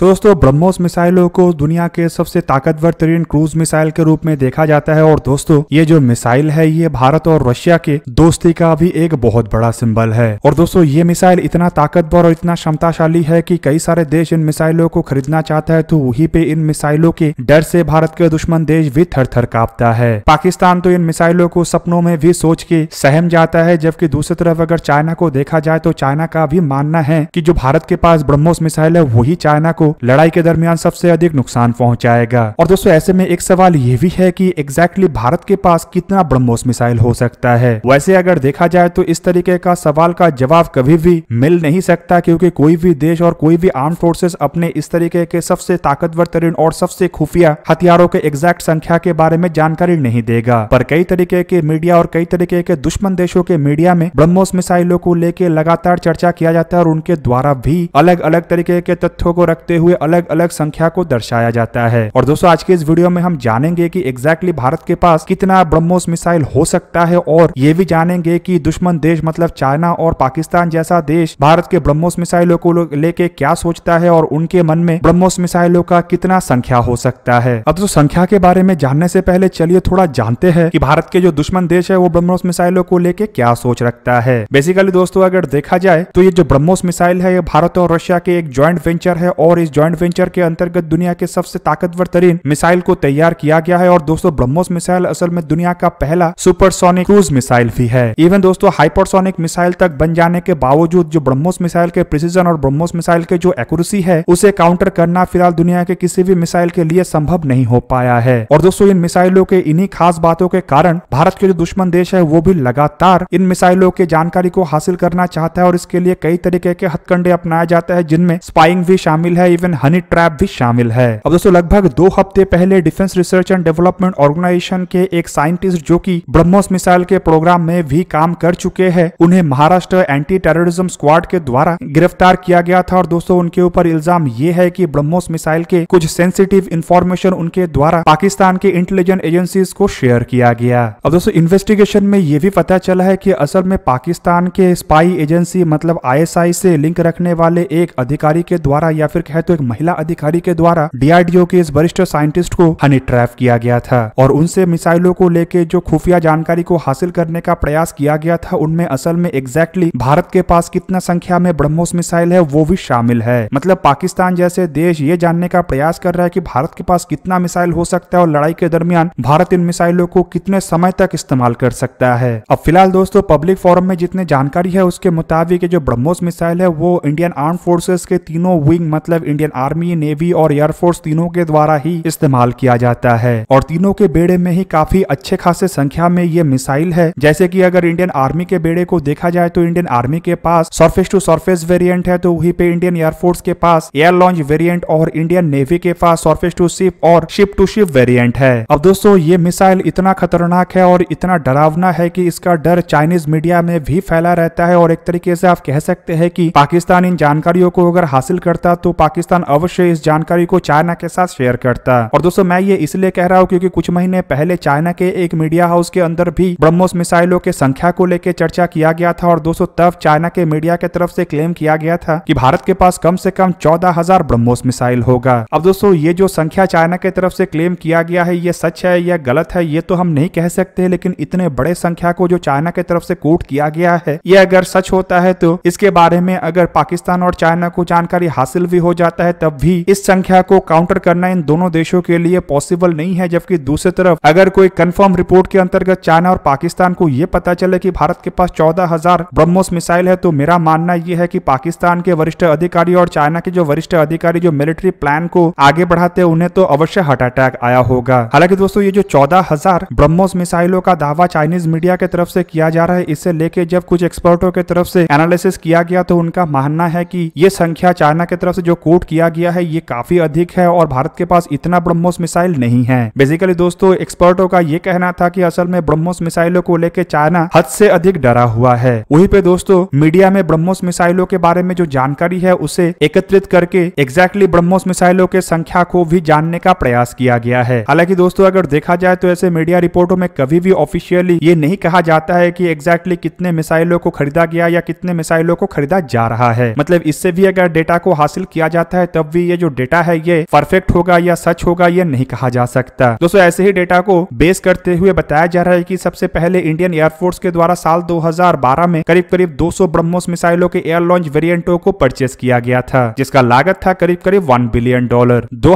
तो दोस्तों ब्रह्मोस मिसाइलों को दुनिया के सबसे ताकतवर तरीन क्रूज मिसाइल के रूप में देखा जाता है और दोस्तों ये जो मिसाइल है ये भारत और रशिया के दोस्ती का भी एक बहुत बड़ा सिंबल है और दोस्तों ये मिसाइल इतना ताकतवर और इतना क्षमताशाली है कि कई सारे देश इन मिसाइलों को खरीदना चाहता है तो वही पे इन मिसाइलों के डर से भारत के दुश्मन देश भी थर थर कापता है पाकिस्तान तो इन मिसाइलों को सपनों में भी सोच के सहम जाता है जबकि दूसरी तरफ अगर चाइना को देखा जाए तो चाइना का भी मानना है की जो भारत के पास ब्रह्मोस मिसाइल है वही चाइना को को लड़ाई के दरमियान सबसे अधिक नुकसान पहुंचाएगा और दोस्तों ऐसे में एक सवाल ये भी है कि एग्जैक्टली भारत के पास कितना ब्रह्मोस मिसाइल हो सकता है वैसे अगर देखा जाए तो इस तरीके का सवाल का जवाब कभी भी मिल नहीं सकता क्योंकि कोई भी देश और कोई भी आर्म फोर्सेस अपने इस तरीके के सबसे ताकतवर तरीन और सबसे खुफिया हथियारों के एग्जैक्ट संख्या के बारे में जानकारी नहीं देगा पर कई तरीके के मीडिया और कई तरीके के दुश्मन देशों के मीडिया में ब्रह्मोस मिसाइलों को लेकर लगातार चर्चा किया जाता है और उनके द्वारा भी अलग अलग तरीके के तथ्यों को रखते होते हुए अलग अलग संख्या को दर्शाया जाता है और दोस्तों आज के इस वीडियो में हम जानेंगे की एग्जैक्टली भारत के पास कितना ब्रह्मोस मिसाइल हो सकता है और ये भी जानेंगे की दुश्मन देश मतलब चाइना और पाकिस्तान जैसा देश भारत के ब्रह्मोस मिसाइलों को लेके क्या सोचता है और उनके मन में ब्रह्मोस मिसाइलों का कितना संख्या हो सकता है अब तो संख्या के बारे में जानने से पहले चलिए थोड़ा जानते हैं कि भारत के जो दुश्मन देश है वो ब्रह्मोस मिसाइलों को लेके क्या सोच रखता है बेसिकली दोस्तों अगर देखा जाए तो ये जो ब्रह्मोस मिसाइल है ये भारत और रशिया के एक ज्वाइंट वेंचर है और इस ज्वाइंट वेंचर के अंतर्गत दुनिया के सबसे ताकतवर तरीन मिसाइल को तैयार किया गया है और दोस्तों ब्रह्मोस मिसाइल असल में दुनिया का पहला सुपरसोनिक क्रूज मिसाइल भी है इवन दोस्तों हाइपरसोनिक मिसाइल तक बन जाने के बावजूद जो ब्रह्मोस मिसाइल के प्रिसीजन और ब्रह्मोस मिसाइल के जो एक्यूरेसी है उसे काउंटर करना फिलहाल दुनिया के किसी भी मिसाइल के लिए संभव नहीं हो पाया है और दोस्तों इन मिसाइलों के इन्हीं खास बातों के कारण भारत के जो दुश्मन देश है वो भी लगातार इन मिसाइलों के जानकारी को हासिल करना चाहता है और इसके लिए कई तरीके के हथकंडे अपनाया जाता है जिनमें स्पाइंग भी शामिल है इवन हनी ट्रैप भी शामिल है अब दोस्तों लगभग दो हफ्ते पहले defence research and development organisation के एक साइंटिस्ट जो की ब्रह्मोस मिसाइल के प्रोग्राम में भी काम कर चुके हैं उन्हें महाराष्ट्र एंटी टेररिज्म स्क्वाड के द्वारा गिरफ्तार किया गया था और दोस्तों उनके ऊपर इल्जाम ये है की ब्रह्मोस मिसाइल के कुछ सेंसिटिव इन्फॉर्मेशन उनके द्वारा पाकिस्तान के इंटेलिजेंस एजेंसी को शेयर किया गया अब दोस्तों इन्वेस्टिगेशन में ये भी पता चला है कि असल में पाकिस्तान के स्पाई एजेंसी मतलब आईएसआई से लिंक रखने वाले एक अधिकारी के द्वारा या फिर कह तो एक महिला अधिकारी के द्वारा डीआरडीओ के इस वरिष्ठ साइंटिस्ट को हनी ट्रैप किया गया था और उनसे मिसाइलों को लेके जो खुफिया जानकारी को हासिल करने का प्रयास किया गया था उनमें असल में एग्जैक्टली भारत के पास कितना संख्या में ब्रह्मोस मिसाइल है वो भी शामिल है मतलब पाकिस्तान जैसे देश ये जानने का प्रयास कर रहा है की भारत के पास कितना मिसाइल हो सकता है और लड़ाई के दरमियान भारत इन मिसाइलों को कितने समय तक इस्तेमाल कर सकता है अब फिलहाल दोस्तों पब्लिक फोरम में जितने जानकारी है उसके मुताबिक जो ब्रह्मोस मिसाइल है वो इंडियन आर्म फोर्सेस के तीनों विंग मतलब इंडियन आर्मी नेवी और एयरफोर्स तीनों के द्वारा ही इस्तेमाल किया जाता है और तीनों के बेड़े में ही काफी अच्छे खासे संख्या में ये मिसाइल है जैसे की अगर इंडियन आर्मी के बेड़े को देखा जाए तो इंडियन आर्मी के पास सर्फेस टू सर्फेस वेरियंट है तो वही पे इंडियन एयरफोर्स के पास एयर लॉन्च वेरियंट और इंडियन नेवी के पास सर्फेस टू शिप और शिप टू शिप वेरियंट है अब दोस्तों ये मिसाइल इतना खतरनाक है और इतना डरावना है कि इसका डर चाइनीज मीडिया में भी फैला रहता है और एक तरीके से आप कह सकते हैं कि पाकिस्तान इन जानकारियों को अगर हासिल करता तो पाकिस्तान पाकिस्तान अवश्य इस जानकारी को चाइना के साथ शेयर करता और दोस्तों मैं ये इसलिए कह रहा हूँ क्योंकि कुछ महीने पहले चाइना के एक मीडिया हाउस के अंदर भी ब्रह्मोस मिसाइलों के संख्या को लेकर चर्चा किया गया था और दोस्तों तब चाइना के मीडिया के तरफ से क्लेम किया गया था कि भारत के पास कम से कम चौदह हजार ब्रह्मोस मिसाइल होगा अब दोस्तों ये जो संख्या चाइना के तरफ से क्लेम किया गया है ये सच है या गलत है ये तो हम नहीं कह सकते लेकिन इतने बड़े संख्या को जो चाइना के तरफ से कोट किया गया है ये अगर सच होता है तो इसके बारे में अगर पाकिस्तान और चाइना को जानकारी हासिल भी हो जाए जाता है तब भी इस संख्या को काउंटर करना इन दोनों देशों के लिए पॉसिबल नहीं है जबकि दूसरी तरफ अगर कोई कंफर्म रिपोर्ट के अंतर्गत चाइना और पाकिस्तान को यह पता चले कि भारत के पास चौदह हजार ब्रह्मोस मिसाइल है तो मेरा मानना यह है कि पाकिस्तान के वरिष्ठ अधिकारी और चाइना के जो वरिष्ठ अधिकारी जो मिलिट्री प्लान को आगे बढ़ाते उन्हें तो अवश्य हार्ट अटैक आया होगा हालांकि दोस्तों ये जो चौदह हजार ब्रह्मोस मिसाइलों का दावा चाइनीज मीडिया के तरफ से किया जा रहा है इसे लेके जब कुछ एक्सपर्टों के तरफ से एनालिसिस किया गया तो उनका मानना है की ये संख्या चाइना की तरफ से जो कोड रिपोर्ट किया गया है ये काफी अधिक है और भारत के पास इतना ब्रह्मोस मिसाइल नहीं है बेसिकली दोस्तों एक्सपर्टों का ये कहना था कि असल में ब्रह्मोस मिसाइलों को लेकर चाइना हद से अधिक डरा हुआ है वही पे दोस्तों मीडिया में ब्रह्मोस मिसाइलों के बारे में जो जानकारी है उसे एकत्रित करके एग्जैक्टली ब्रह्मोस मिसाइलों के संख्या को भी जानने का प्रयास किया गया है हालांकि दोस्तों अगर देखा जाए तो ऐसे मीडिया रिपोर्टों में कभी भी ऑफिशियली ये नहीं कहा जाता है की एग्जैक्टली कितने मिसाइलों को खरीदा गया या कितने मिसाइलों को खरीदा जा रहा है मतलब इससे भी अगर डेटा को हासिल किया जाता जाता है तब भी ये जो डेटा है ये परफेक्ट होगा या सच होगा ये नहीं कहा जा सकता दोस्तों ऐसे ही डेटा को बेस करते हुए बताया जा रहा है की सबसे पहले इंडियन एयरफोर्स के द्वारा साल 2012 में करीब करीब 200 ब्रह्मोस मिसाइलों के एयर लॉन्च वेरियंटों को परचेस किया गया था जिसका लागत था करीब करीब वन बिलियन डॉलर दो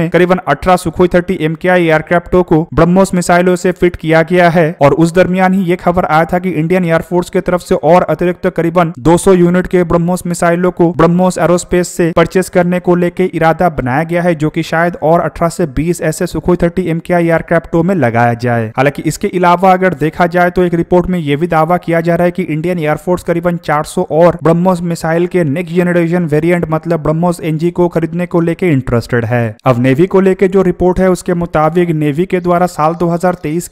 में करीबन अठारह सुखोई के आई एयरक्राफ्टों को ब्रह्मोस मिसाइलों से फिट किया गया है और उस दरमियान ही ये खबर आया था कि इंडियन एयरफोर्स के तरफ से और अतिरिक्त करीबन 200 यूनिट के ब्रह्मोस मिसाइलों को ब्रह्मोस एरोस्पेस से परचेस परचेस करने को लेकर इरादा बनाया गया है जो कि शायद और 18 से 20 ऐसे सुखोई थर्टी एम एयरक्राफ्टों में लगाया जाए हालांकि इसके अलावा अगर देखा जाए तो एक रिपोर्ट में यह भी दावा किया जा रहा है कि इंडियन एयरफोर्स करीबन 400 और ब्रह्मोस मिसाइल के नेक्स्ट जनरेशन वेरियंट मतलब ब्रह्मोस एनजी को खरीदने को लेकर इंटरेस्टेड है अब नेवी को लेकर जो रिपोर्ट है उसके मुताबिक नेवी के द्वारा साल दो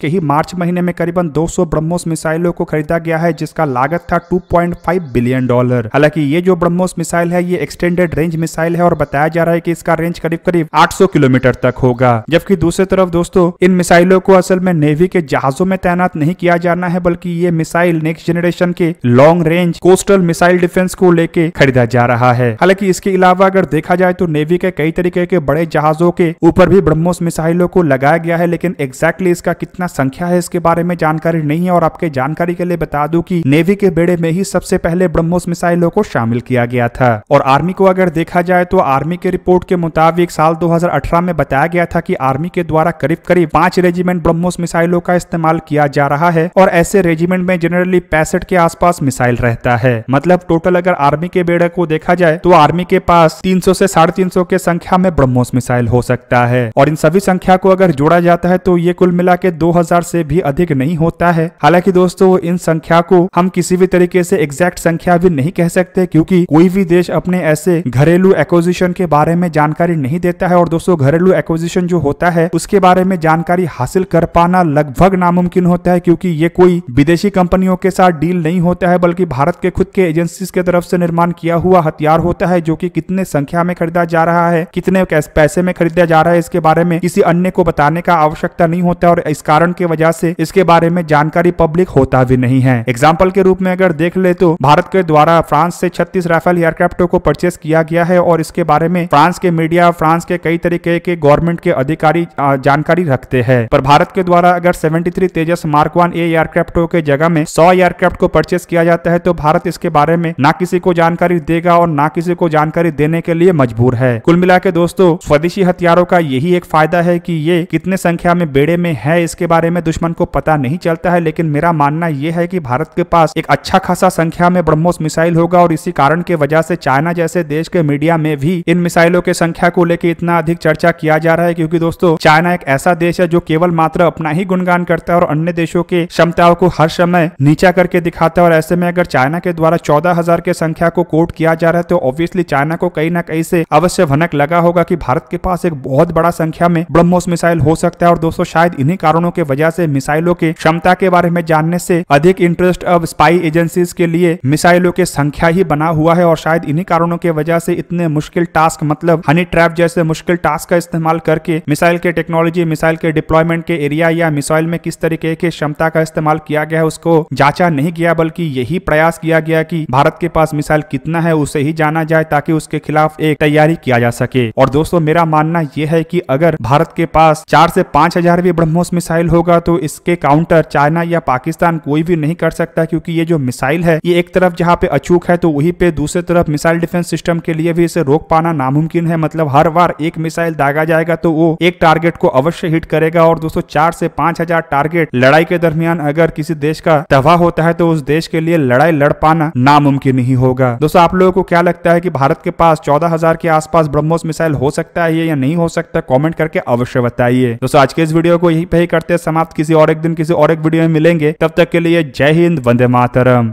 के ही मार्च महीने में करीबन दो ब्रह्मोस मिसाइलों को खरीदा गया है जिसका लागत था 2.5 बिलियन डॉलर हालांकि ये जो ब्रह्मोस मिसाइल है ये एक्सटेंडेड रेंज मिसाइल मिसाइल है और बताया जा रहा है कि इसका रेंज करीब करीब 800 किलोमीटर तक होगा जबकि दूसरी तरफ दोस्तों इन मिसाइलों को असल में नेवी के जहाजों में तैनात नहीं किया जाना है बल्कि ये मिसाइल नेक्स्ट जनरेशन के long range coastal missile defence को लेके खरीदा जा रहा है हालांकि इसके अलावा अगर देखा जाए तो नेवी के कई तरीके के बड़े जहाजों के ऊपर भी ब्रह्मोस मिसाइलों को लगाया गया है लेकिन एग्जैक्टली इसका कितना संख्या है इसके बारे में जानकारी नहीं है और आपके जानकारी के लिए बता दूं कि नेवी के बेड़े में ही सबसे पहले ब्रह्मोस मिसाइलों को शामिल किया गया था और आर्मी को अगर देखा जाए तो आर्मी के रिपोर्ट के मुताबिक साल 2018 में बताया गया था कि आर्मी के द्वारा करीब करीब पांच रेजिमेंट ब्रह्मोस मिसाइलों का इस्तेमाल किया जा रहा है और ऐसे रेजिमेंट में जनरली पैंसठ के आसपास मिसाइल रहता है मतलब टोटल अगर आर्मी के बेड़े को देखा जाए तो आर्मी के पास तीन से 350 के संख्या में ब्रह्मोस मिसाइल हो सकता है और इन सभी संख्या को अगर जोड़ा जाता है तो ये कुल मिला के दो से भी अधिक नहीं होता है हालांकि दोस्तों इन संख्या को हम किसी भी तरीके से एग्जैक्ट संख्या भी नहीं कह सकते क्योंकि कोई भी देश अपने ऐसे घरेलू घरेलू एक्विजिशन के बारे में जानकारी नहीं देता है और दोस्तों घरेलू एक्विजिशन जो होता है उसके बारे में जानकारी हासिल कर पाना लगभग नामुमकिन होता है क्योंकि ये कोई विदेशी कंपनियों के साथ डील नहीं होता है बल्कि भारत के खुद के एजेंसी के तरफ से निर्माण किया हुआ हथियार होता है जो कि कितने संख्या में खरीदा जा रहा है कितने पैसे में खरीदा जा रहा है इसके बारे में किसी अन्य को बताने का आवश्यकता नहीं होता और इस कारण की वजह से इसके बारे में जानकारी पब्लिक होता भी नहीं है एग्जाम्पल के रूप में अगर देख ले तो भारत के द्वारा फ्रांस से छत्तीस राफेल एयरक्राफ्टों को परचेस किया गया है और इसके बारे में फ्रांस के मीडिया फ्रांस के कई तरीके के गवर्नमेंट के अधिकारी जानकारी रखते हैं पर भारत के द्वारा अगर 73 तेजस मार्क वन एयरक्राफ्ट के जगह में 100 एयरक्राफ्ट को परचेस किया जाता है तो भारत इसके बारे में ना किसी को जानकारी देगा और ना किसी को जानकारी देने के लिए मजबूर है कुल मिला के दोस्तों स्वदेशी हथियारों का यही एक फायदा है की कि ये कितने संख्या में बेड़े में है इसके बारे में दुश्मन को पता नहीं चलता है लेकिन मेरा मानना यह है की भारत के पास एक अच्छा खासा संख्या में ब्रह्मोस मिसाइल होगा और इसी कारण के वजह से चाइना जैसे देश के मीडिया इंडिया में भी इन मिसाइलों के संख्या को लेकर इतना अधिक चर्चा किया जा रहा है क्योंकि दोस्तों चाइना एक ऐसा देश है जो केवल मात्र अपना ही गुणगान करता है और अन्य देशों के क्षमताओं को हर समय नीचा करके दिखाता है और ऐसे में अगर चाइना के द्वारा चौदह हजार के संख्या को कोट किया जा रहा है तो ऑब्वियसली चाइना को कहीं ना कहीं से अवश्य भनक लगा होगा की भारत के पास एक बहुत बड़ा संख्या में ब्रह्मोस मिसाइल हो सकता है और दोस्तों शायद इन्हीं कारणों की वजह से मिसाइलों के क्षमता के बारे में जानने से अधिक इंटरेस्ट अब स्पाई एजेंसी के लिए मिसाइलों के संख्या ही बना हुआ है और शायद इन्हीं कारणों की वजह से इतना इतने मुश्किल टास्क मतलब हनी ट्रैप जैसे मुश्किल टास्क का इस्तेमाल करके मिसाइल के टेक्नोलॉजी मिसाइल के डिप्लॉयमेंट के एरिया या मिसाइल में किस तरीके की क्षमता का इस्तेमाल किया गया है उसको जांचा नहीं गया बल्कि यही प्रयास किया गया कि भारत के पास मिसाइल कितना है उसे ही जाना जाए ताकि उसके खिलाफ एक तैयारी किया जा सके और दोस्तों मेरा मानना यह है की अगर भारत के पास चार से पांच हजार भी ब्रह्मोस मिसाइल होगा तो इसके काउंटर चाइना या पाकिस्तान कोई भी नहीं कर सकता क्योंकि ये जो मिसाइल है ये एक तरफ जहाँ पे अचूक है तो वही पे दूसरे तरफ मिसाइल डिफेंस सिस्टम के लिए भी भी से रोक पाना नामुमकिन है मतलब हर बार एक मिसाइल दागा जाएगा तो वो एक टारगेट को अवश्य हिट करेगा और दोस्तों चार से पांच हजार टारगेट लड़ाई के दरमियान अगर किसी देश का तबाह होता है तो उस देश के लिए लड़ाई लड़ पाना नामुमकिन ही होगा दोस्तों आप लोगों को क्या लगता है की भारत के पास चौदह के आसपास ब्रह्मोस मिसाइल हो सकता है या नहीं हो सकता कॉमेंट करके अवश्य बताइए दोस्तों आज के इस वीडियो को यही पे करते समाप्त किसी और एक दिन किसी और एक वीडियो में मिलेंगे तब तक के लिए जय हिंद वंदे मातरम